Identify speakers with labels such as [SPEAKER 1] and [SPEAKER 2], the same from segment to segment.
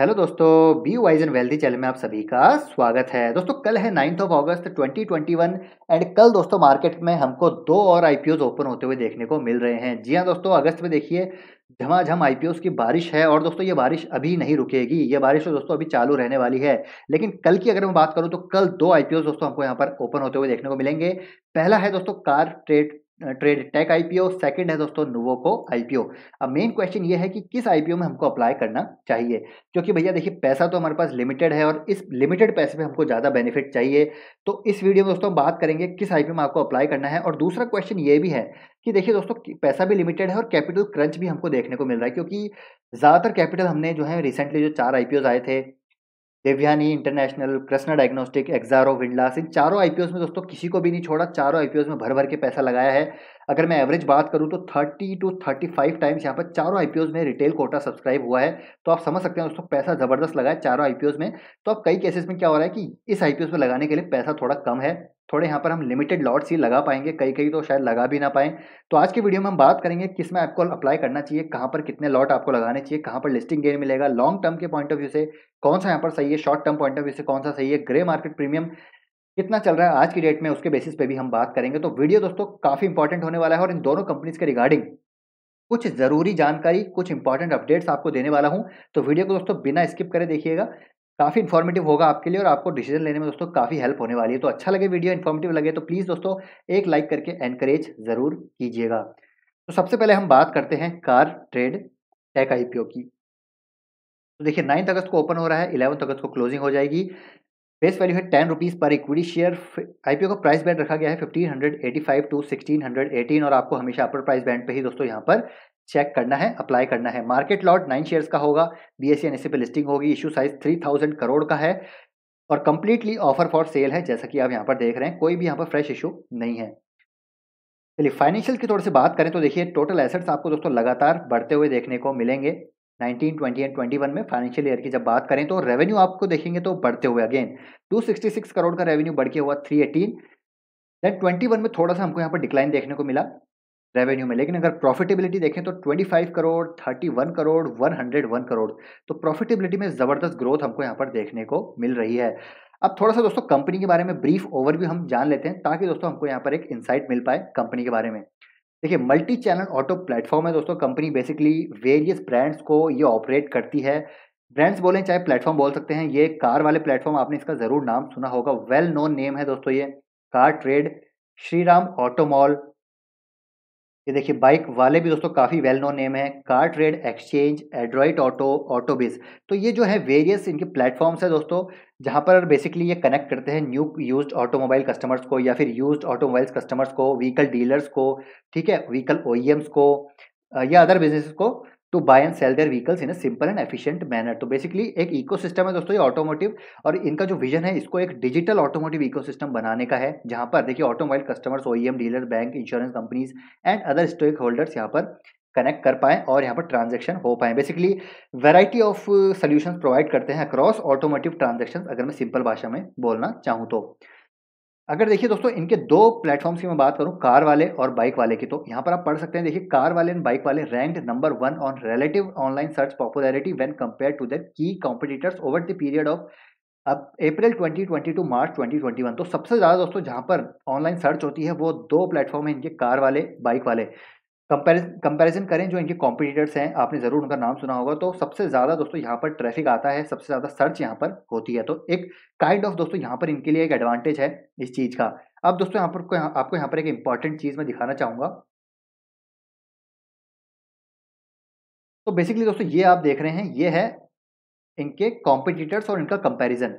[SPEAKER 1] hello दोस्तों be wise and wealthy channel में आप सभी का स्वागत है दोस्तों कल है नाइन्थ ऑफ अगस्त 2021 एंड कल दोस्तों मार्केट में हमको दो और आई ओपन होते हुए देखने को मिल रहे हैं जी हाँ दोस्तों अगस्त में देखिए झमाझम आई पी की बारिश है और दोस्तों ये बारिश अभी नहीं रुकेगी ये बारिश तो दोस्तों अभी चालू रहने वाली है लेकिन कल की अगर मैं बात करूँ तो कल दो आई दोस्तों हमको यहाँ पर ओपन होते हुए देखने को मिलेंगे पहला है दोस्तों Car Trade Trade Tech IPO second है दोस्तों नोवोको आईपीओ अब मेन क्वेश्चन ये है कि किस आईपीओ में हमको अप्लाई करना चाहिए क्योंकि भैया देखिए पैसा तो हमारे पास लिमिटेड है और इस लिमिटेड पैसे में हमको ज़्यादा बेनिफिट चाहिए तो इस वीडियो में दोस्तों बात करेंगे किस आईपीओ में आपको अप्लाई करना है और दूसरा क्वेश्चन ये भी है कि देखिए दोस्तों पैसा भी लिमिटेड है और कैपिटल क्रंच भी हमको देखने को मिल रहा है क्योंकि ज़्यादातर कैपिटल हमने जो है रिसेंटली जो चार आई आए थे देवयानी इंटरनेशनल कृष्णा डायग्नोस्टिक एक्जारो विंडलास इन चारों आईपीओस में दोस्तों किसी को भी नहीं छोड़ा चारों आईपीओस में भर भर के पैसा लगाया है अगर मैं एवरेज बात करूँ तो 30 टू 35 टाइम्स यहाँ पर चारों आई में रिटेल कोटा सब्सक्राइब हुआ है तो आप समझ सकते हैं दोस्तों पैसा ज़बरदस्त लगा है चारों आई में तो अब कई केसेस में क्या हो रहा है कि इस आई में लगाने के लिए पैसा थोड़ा कम है थोड़े यहाँ पर हम लिमिटेड लॉट्स ही लगा पाएंगे कई कई तो शायद लगा भी ना पाएँ तो आज के वीडियो में हम बात करेंगे किस में आपको अप्लाई करना चाहिए कहाँ पर कितने लॉट आपको लगाने चाहिए कहाँ पर लिस्टिंग गेन मिलेगा लॉन्ग टर्म के पॉइंट ऑफ व्यू से कौन सा यहाँ पर सही है short term point of view से कौन सा सही है ग्रे मार्केट प्रीमियम कितना चल रहा है आज की डेट में उसके बेसिस पे भी हम बात करेंगे तो वीडियो दोस्तों काफ़ी इंपॉर्टेंट होने वाला है और इन दोनों कंपनीज के रिगार्डिंग कुछ ज़रूरी जानकारी कुछ इंपॉर्टेंट अपडेट्स आपको देने वाला हूं तो वीडियो को दोस्तों बिना स्किप करे देखिएगा काफ़ी इन्फॉर्मेटिव होगा आपके लिए और आपको डिसीजन लेने में दोस्तों काफ़ी हेल्प होने वाली है तो अच्छा लगे वीडियो इन्फॉर्मेटिव लगे तो प्लीज़ दोस्तों एक लाइक करके एनकरेज ज़रूर कीजिएगा तो सबसे पहले हम बात करते हैं कार ट्रेड टेक आईपीओ की तो देखिए नाइन्थ अगस्त को ओपन हो रहा है इलेवंथ अगस्त को क्लोजिंग हो जाएगी फेस वैल्यू है टेन रुपीज़ पर इक्विटी शेयर आईपीओ का प्राइस बैंड रखा गया है fifteen hundred eighty five to sixteen hundred eighteen और आपको हमेशा अपर प्राइस बैंड पे ही दोस्तों यहाँ पर चेक करना है अप्लाई करना है मार्केट लॉट नाइन शेयर्स का होगा बी एस सी पे लिस्टिंग होगी issue size three thousand crore का है और कंप्लीटली ऑफर फॉर सेल है जैसा कि आप यहाँ पर देख रहे हैं कोई भी यहाँ पर फ्रेश इशू नहीं है चलिए फाइनेंशियल की थोड़ी से बात करें तो देखिए टोटल एसेट्स आपको दोस्तों लगातार बढ़ते हुए देखने को मिलेंगे 19, 20 एंड 21 में फाइनेंशियल ईयर की जब बात करें तो रेवेन्यू आपको देखेंगे तो बढ़ते हुए अगेन 266 करोड़ का रेवेन्यू बढ़ के हुआ 318 देन 21 में थोड़ा सा हमको यहाँ पर डिक्लाइन देखने को मिला रेवेन्यू में लेकिन अगर प्रॉफिटेबिलिटी देखें तो 25 करोड़ 31 करोड़ 101 करोड़ तो प्रॉफिटेबिलिटी में ज़बरदस्त ग्रोथ हमको यहाँ पर देखने को मिल रही है अब थोड़ा सा दोस्तों कंपनी के बारे में ब्रीफ ओवरव्यू हम जान लेते हैं ताकि दोस्तों हमको यहाँ पर एक इंसाइट मिल पाए कंपनी के बारे में देखिए मल्टी चैनल ऑटो प्लेटफॉर्म है दोस्तों कंपनी बेसिकली वेरियस ब्रांड्स को ये ऑपरेट करती है ब्रांड्स बोलें चाहे प्लेटफॉर्म बोल सकते हैं ये कार वाले प्लेटफॉर्म आपने इसका ज़रूर नाम सुना होगा वेल नोन नेम है दोस्तों ये Car Trade Shri Ram Auto Mall ये देखिए बाइक वाले भी दोस्तों काफ़ी वेल नोन नेम है Car Trade Exchange Adroit Auto Autobiz तो ये जो है वेरियस इनके प्लेटफॉर्म्स है दोस्तों जहाँ पर बेसिकली ये कनेक्ट करते हैं न्यू यूज्ड ऑटोमोबाइल कस्टमर्स को या फिर यूज्ड ऑटोमोबाइल्स कस्टमर्स को व्हीकल डीलर्स को ठीक है व्हीकल ओ e को या अदर बिजनेस को to buy and sell their vehicles in a simple and efficient manner तो बेसिकली एक इकोसिस्टम है दोस्तों ये ऑटोमोटिव और इनका जो विजन है इसको एक डिजिटल ऑटोमोटिव इकोसिस्टम बनाने का है जहां पर देखिए automobile customers O dealer bank insurance companies and other stakeholders यहाँ पर कनेक्ट कर पाएँ और यहाँ पर ट्रांजेक्शन हो पाएँ basically variety of solution provide करते हैं अक्रॉस ऑटोमोटिव ट्रांजेक्शन अगर मैं सिंपल भाषा में बोलना चाहूँ तो अगर देखिए दोस्तों इनके दो प्लेटफॉर्म्स की मैं बात करूं कार वाले और बाइक वाले की तो यहाँ पर आप पढ़ सकते हैं देखिए कार वाले एंड बाइक वाले rank number one on relative online search popularity when compare to their key competitors over the period of अब अप्रैल ट्वेंटी टू मार्च 2021 तो सबसे ज़्यादा दोस्तों जहाँ पर ऑनलाइन सर्च होती है वो दो प्लेटफॉर्म है इनके कार वाले बाइक वाले कंपैरिजन करें जो इनके कॉम्पिटिटर्स हैं आपने ज़रूर उनका नाम सुना होगा तो सबसे ज़्यादा दोस्तों यहाँ पर ट्रैफिक आता है सबसे ज़्यादा सर्च यहाँ पर होती है तो एक काइंड ऑफ दोस्तों यहाँ पर इनके लिए एक एडवांटेज है इस चीज़ का अब दोस्तों यहाँ पर आपको यहाँ पर एक इंपॉर्टेंट चीज़ मैं दिखाना चाहूँगा तो बेसिकली दोस्तों ये आप देख रहे हैं ये है इनके कॉम्पिटिटर्स और इनका कंपेरिजन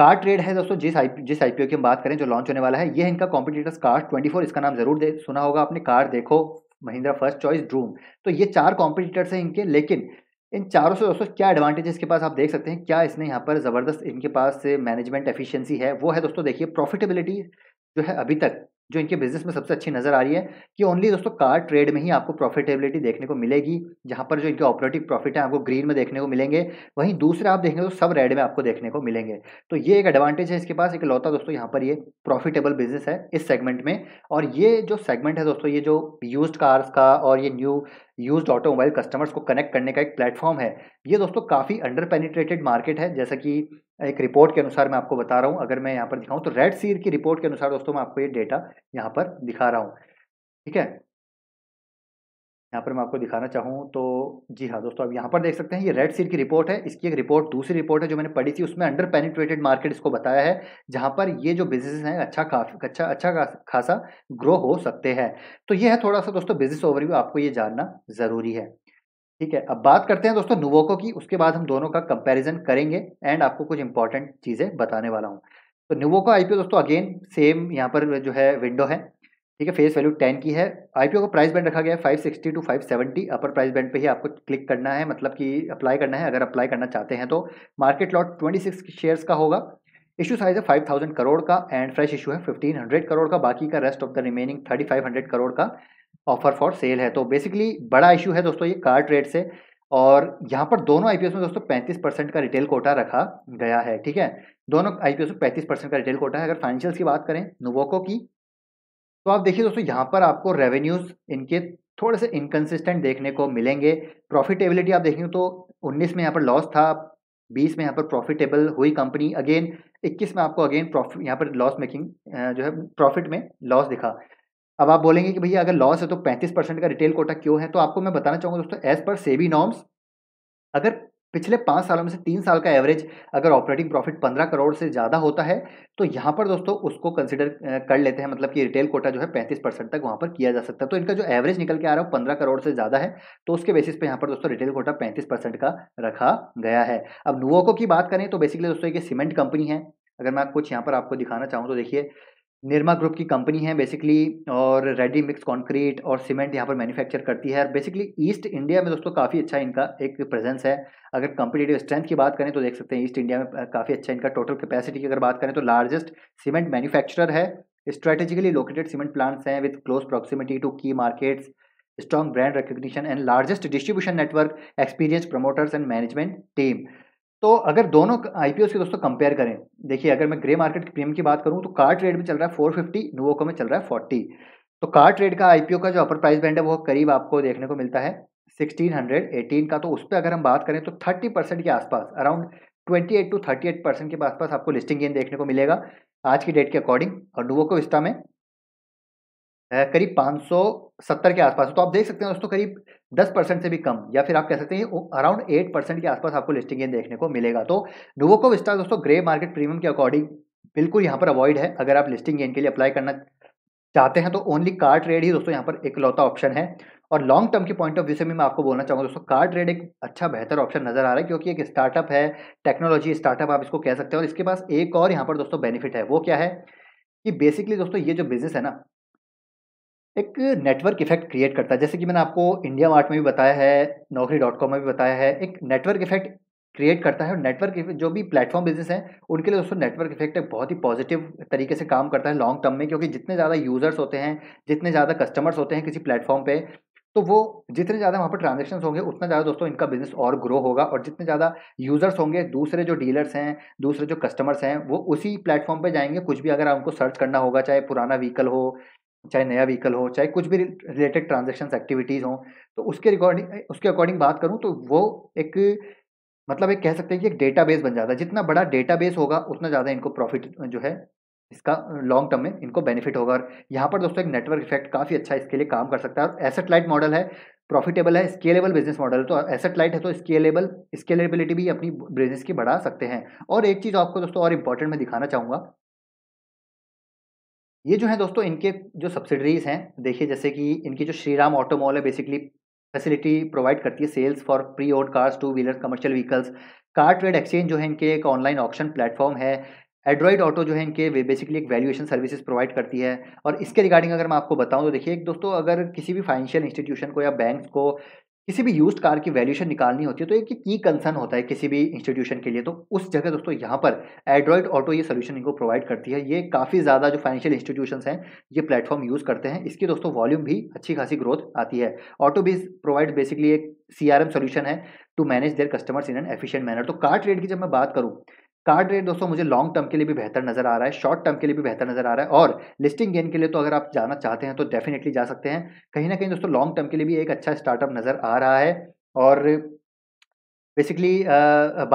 [SPEAKER 1] कार ट्रेड है दोस्तों जिस आई जिस आईपीओ की हम बात करें जो लॉन्च होने वाला है ये इनका कॉम्पिटिटर्स कार 24 इसका नाम जरूर दे सुना होगा आपने कार देखो महिंद्रा फर्स्ट चॉइस ड्रूम तो ये चार कॉम्पिटिटर्स हैं इनके लेकिन इन चारों से दोस्तों क्या एडवांटेज इसके पास आप देख सकते हैं क्या इसने यहाँ पर ज़बरदस्त इनके पास मैनेजमेंट एफिशिएंसी है वो है दोस्तों देखिए प्रॉफिटेबिलिटी जो है अभी तक जो इनके बिजनेस में सबसे अच्छी नज़र आ रही है कि ओनली दोस्तों कार ट्रेड में ही आपको प्रॉफिटेबिलिटी देखने को मिलेगी जहां पर जो इनके ऑपरेटिव प्रॉफिट है आपको ग्रीन में देखने को मिलेंगे वहीं दूसरे आप देखेंगे तो सब रेड में आपको देखने को मिलेंगे तो ये एक एडवांटेज है इसके पास एक लौता दोस्तों यहाँ पर ये प्रॉफिटेबल बिजनेस है इस सेगमेंट में और ये जो सेगमेंट है दोस्तों ये जो यूज कार्स का और ये न्यू यूज ऑटोमोबाइल कस्टमर्स को कनेक्ट करने का एक प्लेटफॉर्म है ये दोस्तों काफ़ी अंडर पेनिट्रेटेड मार्केट है जैसा कि एक रिपोर्ट के अनुसार मैं आपको बता रहा हूँ अगर मैं यहाँ पर दिखाऊँ तो रेड सीर की रिपोर्ट के अनुसार दोस्तों मैं आपको ये डेटा यहाँ पर दिखा रहा हूँ ठीक है यहाँ पर मैं आपको दिखाना चाहूँ तो जी हाँ दोस्तों अब यहाँ पर देख सकते हैं ये रेड सीर की रिपोर्ट है इसकी एक रिपोर्ट दूसरी रिपोर्ट है जो मैंने पढ़ी थी उसमें अंडर पेनिट्रेटेड मार्केट इसको बताया है जहाँ पर ये जो बिजनेस हैं अच्छा काफी अच्छा अच्छा खासा ग्रो हो सकते हैं तो ये है थोड़ा सा दोस्तों बिजनेस ओवरव्यू आपको ये जानना ज़रूरी है ठीक है अब बात करते हैं दोस्तों नुवोको की उसके बाद हम दोनों का कंपैरिजन करेंगे एंड आपको कुछ इंपॉर्टेंट चीज़ें बताने वाला हूँ तो नुवोको आईपीओ दोस्तों अगेन सेम यहाँ पर जो है विंडो है ठीक है फेस वैल्यू टेन की है आईपीओ को प्राइस बैंड रखा गया है sixty to seventy upper price band पर ही आपको क्लिक करना है मतलब कि अप्लाई करना है अगर अप्लाई करना चाहते हैं तो मार्केट लॉट ट्वेंटी शेयर्स का होगा इशू साइज है 5000 करोड़ का एंड फ्रेश इशू है 1500 करोड़ का बाकी का rest of the remaining 3500 crore का ऑफर फॉर सेल है तो बेसिकली बड़ा इशू है दोस्तों ये कार ट्रेड से और यहाँ पर दोनों आईपीएस में दोस्तों पैंतीस परसेंट का रिटेल कोटा रखा गया है ठीक है दोनों आईपीएस में पैंतीस परसेंट का रिटेल कोटा है अगर फाइनेंशियल्स की बात करें नोवोको की तो आप देखिए दोस्तों यहाँ पर आपको रेवेन्यूज इनके थोड़े से इनकन्सिस्टेंट देखने को मिलेंगे प्रॉफिटेबिलिटी आप देखेंगे तो उन्नीस में यहाँ पर लॉस था बीस में यहाँ पर प्रॉफिटेबल हुई कंपनी अगेन इक्कीस में आपको अगेन प्रॉफिट यहाँ पर लॉस मेकिंग जो है प्रॉफिट में लॉस दिखा अब आप बोलेंगे कि भैया अगर लॉस है तो 35 परसेंट का रिटेल कोटा क्यों है तो आपको मैं बताना चाहूंगा दोस्तों एज पर सेबी नॉर्म्स अगर पिछले पांच सालों में से तीन साल का एवरेज अगर ऑपरेटिंग प्रॉफिट पंद्रह करोड़ से ज़्यादा होता है तो यहाँ पर दोस्तों उसको कंसिडर कर लेते हैं मतलब कि रिटेल कोटा जो है पैंतीस परसेंट तक वहाँ पर किया जा सकता है तो इनका जो एवरेज निकल के आ रहा है पंद्रह करोड़ से ज़्यादा है तो उसके बेसिस पे यहाँ पर दोस्तों रिटेल कोटा पैंतीस परसेंट का रखा गया है अब नुवोको की बात करें तो बेसिकली दोस्तों ये सीमेंट कंपनी है अगर मैं कुछ यहाँ पर आपको दिखाना चाहूँ तो देखिए निर्मा ग्रुप की कंपनी है बेसिकली और रेडी मिक्स कंक्रीट और सीमेंट यहाँ पर मैन्युफैक्चर करती है और बेसिकली ईस्ट इंडिया में दोस्तों काफ़ी अच्छा इनका एक प्रेजेंस है अगर कंपिटेटिव स्ट्रेंथ की बात करें तो देख सकते हैं ईस्ट इंडिया में काफ़ी अच्छा इनका टोटल कैपेसिटी की अगर बात करें तो लार्जेस्ट सीमेंट मैन्युफैक्चरर है स्ट्रेटेजिकली लोकेटेड सीमेंट प्लांट्स हैं with close proximity to key markets strong brand recognition and largest distribution network experience promoters and management team तो अगर दोनों आई से दोस्तों कंपेयर करें देखिए अगर मैं ग्रे मार्केट की प्रीमियम की बात करूँ तो कार ट्रेड में चल रहा है फोर फिफ्टी नोवोको में चल रहा है फोर्टी तो कार ट्रेड का आई का जो अपर प्राइस बैंड है वो करीब आपको देखने को मिलता है सिक्सटीन हंड्रेड एटीन का तो उस पर अगर हम बात करें तो थर्टी परसेंट के आसपास around twenty eight to thirty eight percent के आसपास आपको लिस्टिंग गेन देखने को मिलेगा आज की डेट के अकॉर्डिंग और को विस्टा में करीब 570 के आसपास तो आप देख सकते हैं दोस्तों करीब 10 परसेंट से भी कम या फिर आप कह सकते हैं अराउंड 8 परसेंट के आसपास आपको लिस्टिंग गेन देखने को मिलेगा तो नोवोको विस्टा दोस्तों ग्रे मार्केट प्रीमियम के अकॉर्डिंग बिल्कुल यहां पर अवॉइड है अगर आप लिस्टिंग गेन के लिए अप्लाई करना चाहते हैं तो ओनली कार ट्रेड ही दोस्तों यहाँ पर एक ऑप्शन है और लॉन्ग टर्म के पॉइंट ऑफ व्यू से भी मैं आपको बोलना चाहूँगा दोस्तों कार ट्रेड एक अच्छा बेहतर ऑप्शन नजर आ रहा है क्योंकि एक स्टार्टअप है टेक्नोलॉजी स्टार्टअप आप इसको कह सकते हैं और इसके पास एक और यहाँ पर दोस्तों बेनिफिट है वो क्या है कि बेसिकली दोस्तों ये जो बिजनेस है ना एक नेटवर्क इफेक्ट क्रिएट करता है जैसे कि मैंने आपको इंडिया मार्ट में भी बताया है नौकरी डॉट कॉम में भी बताया है एक नेटवर्क इफेक्ट क्रिएट करता है और नेटवर्क जो भी प्लेटफॉर्म बिजनेस हैं उनके लिए दोस्तों नेटवर्क इफेक्ट एक बहुत ही पॉजिटिव तरीके से काम करता है लॉन्ग टर्म में क्योंकि जितने ज़्यादा यूज़र्स होते हैं जितने ज़्यादा कस्टमर्स होते हैं किसी प्लेटफॉर्म पर तो वो जितने ज़्यादा वहाँ पर ट्रांजेक्शन होंगे उतना ज़्यादा दोस्तों इनका बिजनेस और ग्रो होगा और जितने ज़्यादा यूज़र्स होंगे दूसरे जो डीलर्स हैं दूसरे जो कस्टमर्स हैं वो उसी प्लेटफॉर्म पे जाएंगे कुछ भी अगर उनको सर्च करना होगा चाहे पुराना व्हीकल हो चाहे नया व्हीकल हो चाहे कुछ भी रिलेटेड ट्रांजेक्शन एक्टिविटीज़ हों तो उसके रिकॉर्डिंग उसके अकॉर्डिंग बात करूँ तो वो एक मतलब एक कह सकते हैं कि एक बेस बन जाता है जितना बड़ा बेस होगा उतना ज़्यादा इनको प्रॉफिट जो है इसका लॉन्ग टर्म में इनको बेनिफिट होगा और यहाँ पर दोस्तों एक नेटवर्क इफेक्ट काफ़ी अच्छा इसके लिए काम कर सकता है और एसेट लाइट मॉडल है प्रॉफिटेबल है स्केलेबल बिजनेस मॉडल तो एसेट लाइट है तो स्केलेबल स्केलेबिलिटी तो भी अपनी बिजनेस की बढ़ा सकते हैं और एक चीज़ आपको दोस्तों और इम्पॉर्टेंट मैं दिखाना चाहूँगा ये जो है दोस्तों इनके जो सब्सिडरीज हैं देखिए जैसे कि इनकी जो श्री राम ऑटोमॉल है बेसिकली फैसिलिटी प्रोवाइड करती है sales for pre owned cars two wheeler commercial vehicles Car Trade Exchange जो है इनके एक ऑनलाइन ऑप्शन प्लेटफॉर्म है एड्रॉइड ऑटो जो है इनके बेसिकली एक वैल्यूएशन सर्विसेज प्रोवाइड करती है और इसके रिगार्डिंग अगर मैं आपको बताऊं तो देखिए एक दोस्तों अगर किसी भी फाइनेंशियल इंस्टीट्यूशन को या बैंक को किसी भी यूज्ड कार की वैल्यूशन निकालनी होती है तो एक की कंसर्न होता है किसी भी इंस्टीट्यूशन के लिए तो उस जगह दोस्तों यहाँ पर एड्रॉइड ऑटो ये सोल्यूशन इनको प्रोवाइड करती है ये काफ़ी ज़्यादा जो फाइनेंशियल इंस्टीट्यूशन हैं ये प्लेटफॉर्म यूज़ करते हैं इसकी दोस्तों वॉल्यूम भी अच्छी खासी ग्रोथ आती है ऑटो बीज प्रोवाइड बेसिकली एक सी आर एम सोल्यूशन है to manage their customers in an efficient manner तो कार ट्रेड की जब मैं बात करूँ कार्ड रेट दोस्तों मुझे लॉन्ग टर्म के लिए भी बेहतर नजर आ रहा है शॉर्ट टर्म के लिए भी बेहतर नजर आ रहा है और लिस्टिंग गेन के लिए तो अगर आप जाना चाहते हैं तो डेफिनेटली जा सकते हैं कहीं ना कहीं दोस्तों लॉन्ग टर्म के लिए भी एक अच्छा स्टार्टअप नजर आ रहा है और बेसिकली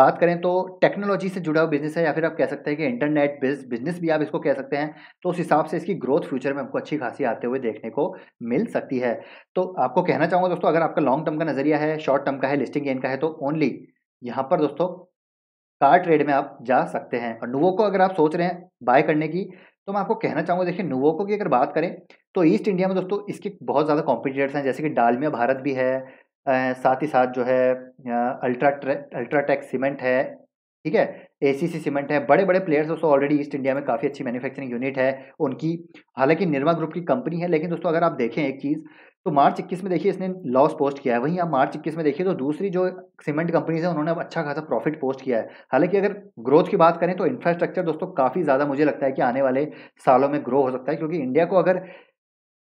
[SPEAKER 1] बात करें तो टेक्नोलॉजी से जुड़ा हुआ बिजनेस है या फिर आप कह सकते हैं कि इंटरनेट बिजनेस भी आप इसको कह सकते हैं तो उस हिसाब से इसकी ग्रोथ फ्यूचर में हमको अच्छी खासी आते हुए देखने को मिल सकती है तो आपको कहना चाहूँगा दोस्तों अगर आपका लॉन्ग टर्म का नजरिया है शॉर्ट टर्म का है लिस्टिंग गेन का है तो ओनली यहाँ पर दोस्तों कार ट्रेड में आप जा सकते हैं और नुवो को अगर आप सोच रहे हैं बाय करने की तो मैं आपको कहना चाहूँगा देखिए नुवोको की अगर बात करें तो ईस्ट इंडिया में दोस्तों इसके बहुत ज़्यादा कॉम्पिटिटर्स हैं जैसे कि डालमिया भारत भी है साथ ही साथ जो है अल्ट्रा अल्ट्राटेक सीमेंट है ठीक है ए सीमेंट है बड़े बड़े प्लेयर्स दोस्तों ऑलरेडी ईस्ट इंडिया में काफ़ी अच्छी मैन्युफैक्चरिंग यूनिट है उनकी हालांकि निर्मा ग्रुप की कंपनी है लेकिन दोस्तों अगर आप देखें एक चीज़ तो मार्च इक्कीस में देखिए इसने लॉस पोस्ट किया है वहीं आप मार्च इक्कीस में देखिए तो दूसरी जो सीमेंट कंपनीज है उन्होंने अच्छा खासा प्रॉफिट पोस्ट किया है हालांकि अगर ग्रोथ की बात करें तो इंफ्रास्ट्रक्चर दोस्तों काफ़ी ज़्यादा मुझे लगता है कि आने वाले सालों में ग्रो हो सकता है क्योंकि इंडिया को अगर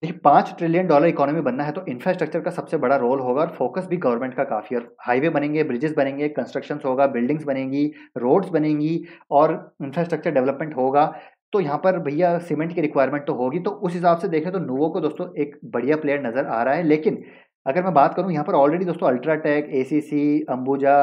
[SPEAKER 1] देखिए पाँच ट्रिलियन डॉलर इकोनॉमी बनना है तो इंफ्रास्ट्रक्चर का सबसे बड़ा रोल होगा और फोकस भी गवर्नमेंट का काफ़ी है हाईवे बनेंगे ब्रिजेस बनेंगे कंस्ट्रक्शन होगा बिल्डिंग्स बनेंगी रोड्स बनेंगी और इंफ्रास्ट्रक्चर डेवलपमेंट होगा तो यहाँ पर भैया सीमेंट की रिक्वायरमेंट तो होगी तो उस हिसाब से देखें तो नोवो को दोस्तों एक बढ़िया प्लेयर नज़र आ रहा है लेकिन अगर मैं बात करूँ यहाँ पर ऑलरेडी दोस्तों अल्ट्राटेक ए सी सी अंबुजा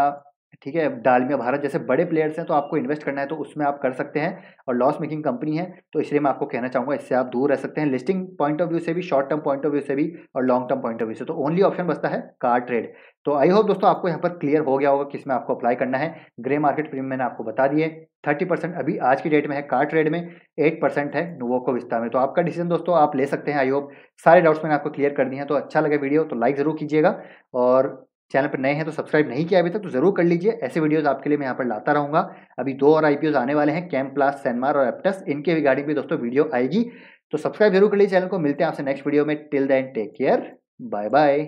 [SPEAKER 1] ठीक है डालमिया भारत जैसे बड़े प्लेयर्स हैं तो आपको इन्वेस्ट करना है तो उसमें आप कर सकते हैं और लॉस मेकिंग कंपनी है तो इसलिए मैं आपको कहना चाहूँगा इससे आप दूर रह सकते हैं लिस्टिंग पॉइंट ऑफ व्यू से भी short term point of view से भी और long term point of view से तो ओनली ऑप्शन बचता है कार ट्रेड तो आई होप दोस्तों आपको यहाँ पर क्लियर हो गया होगा किसमें आपको अप्लाई करना है ग्रे मार्केट प्रीमियम मैंने आपको बता दिए थर्टी परसेंट अभी आज की डेट में है कार ट्रेड में एट परसेंट है नोवोको विस्तार में तो आपका डिसीजन दोस्तों आप ले सकते हैं आई होप सारे डाउट्स मैंने आपको क्लियर कर दिए हैं तो अच्छा लगे वीडियो तो लाइक ज़रूर कीजिएगा और चैनल पर नए हैं तो सब्सक्राइब नहीं किया अभी तक तो जरूर कर लीजिए ऐसे वीडियोस आपके लिए मैं यहाँ पर लाता रहूंगा अभी दो और आईपीओ आने वाले हैं कैम प्लास सैनमार और एप्टस इनके रिगार्डिंग भी दोस्तों वीडियो आएगी तो सब्सक्राइब जरूर कर लीजिए चैनल को मिलते हैं आपसे नेक्स्ट वीडियो में till then take care bye bye